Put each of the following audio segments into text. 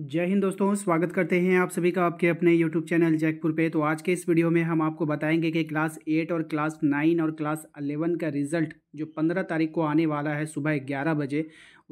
जय हिंद दोस्तों स्वागत करते हैं आप सभी का आपके अपने YouTube चैनल जैकपुर पे तो आज के इस वीडियो में हम आपको बताएंगे कि क्लास एट और क्लास नाइन और क्लास अलेवन का रिज़ल्ट जो पंद्रह तारीख को आने वाला है सुबह ग्यारह बजे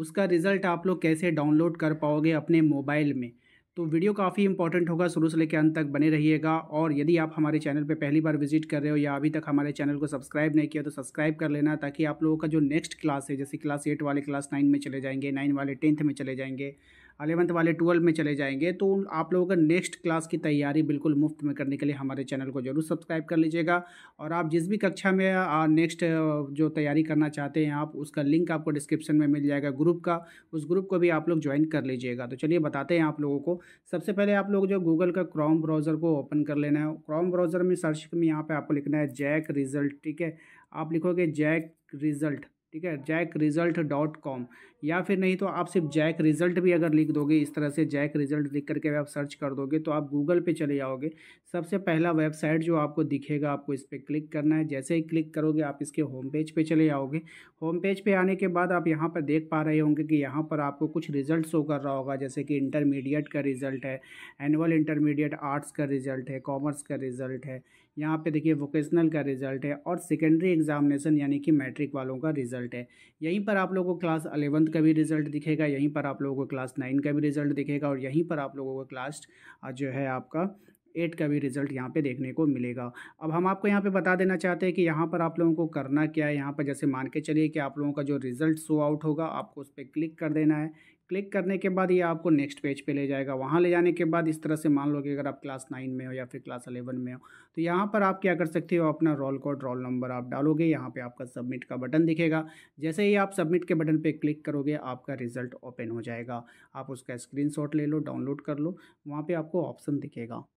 उसका रिज़ल्ट आप लोग कैसे डाउनलोड कर पाओगे अपने मोबाइल में तो वीडियो काफ़ी इंपॉर्टेंट होगा शुरू से लेकर अंत तक बने रहिएगा और यदि आप हमारे चैनल पर पहली बार विजिट कर रहे हो या अभी तक हमारे चैनल को सब्सक्राइब नहीं किया तो सब्सक्राइब कर लेना ताकि आप लोगों का जो नेक्स्ट क्लास है जैसे क्लास एट वाले क्लास नाइन में चले जाएंगे नाइन वाले टेंथ में चले जाएंगे अलेवंथ वाले ट्वेल्व में चले जाएंगे तो आप लोगों का नेक्स्ट क्लास की तैयारी बिल्कुल मुफ्त में करने के लिए हमारे चैनल को जरूर सब्सक्राइब कर लीजिएगा और आप जिस भी कक्षा में नेक्स्ट जो तैयारी करना चाहते हैं आप उसका लिंक आपको डिस्क्रिप्शन में मिल जाएगा ग्रुप का उस ग्रुप को भी आप लोग ज्वाइन कर लीजिएगा तो चलिए बताते हैं आप लोगों को सबसे पहले आप लोग जो गूगल का क्रोम ब्राउज़र को ओपन कर लेना है क्रोम ब्राउज़र में सर्च में यहाँ पे आपको लिखना है जैक रिज़ल्ट ठीक है आप लिखोगे जैक रिज़ल्ट ठीक है जैक रिजल्ट डॉट कॉम या फिर नहीं तो आप सिर्फ जैक रिजल्ट भी अगर लिख दोगे इस तरह से जैक रिजल्ट लिख करके आप सर्च कर दोगे तो आप गूगल पे चले जाओगे सबसे पहला वेबसाइट जो आपको दिखेगा आपको इस पर क्लिक करना है जैसे ही क्लिक करोगे आप इसके होम पेज पे चले जाओगे होम पेज पे आने के बाद आप यहाँ पर देख पा रहे होंगे कि यहाँ पर आपको कुछ रिजल्ट शो कर रहा होगा जैसे कि इंटरमीडिएट का रिज़ल्ट है एनुअल इंटरमीडिएट आर्ट्स का रिज़ल्ट है कॉमर्स का रिज़ल्ट है यहाँ पे देखिए वोकेशनल का रिजल्ट है और सेकेंडरी एग्जामिनेशन यानी कि मैट्रिक वालों का रिजल्ट है यहीं पर आप लोगों को क्लास अलेवंथ का भी रिजल्ट दिखेगा यहीं पर आप लोगों को क्लास नाइन का भी रिजल्ट दिखेगा और यहीं पर आप लोगों को क्लास जो है आपका एट का भी रिजल्ट यहाँ पे देखने को मिलेगा अब हम आपको यहाँ पे बता देना चाहते हैं कि यहाँ पर आप लोगों को करना क्या है यहाँ पर जैसे मान के चलिए कि आप लोगों का जो रिजल्ट शो आउट होगा आपको उस पर क्लिक कर देना है क्लिक करने के बाद ये आपको नेक्स्ट पेज पे ले जाएगा वहाँ ले जाने के बाद इस तरह से मान लो कि अगर आप क्लास नाइन में हो या फिर क्लास अलेवन में हो तो यहाँ पर आप क्या कर सकते हो अपना रोल कोड रोल नंबर आप डालोगे यहाँ पे आपका सबमिट का बटन दिखेगा जैसे ही आप सबमिट के बटन पे क्लिक करोगे आपका रिजल्ट ओपन हो जाएगा आप उसका स्क्रीन ले लो डाउनलोड कर लो वहाँ पर आपको ऑप्शन दिखेगा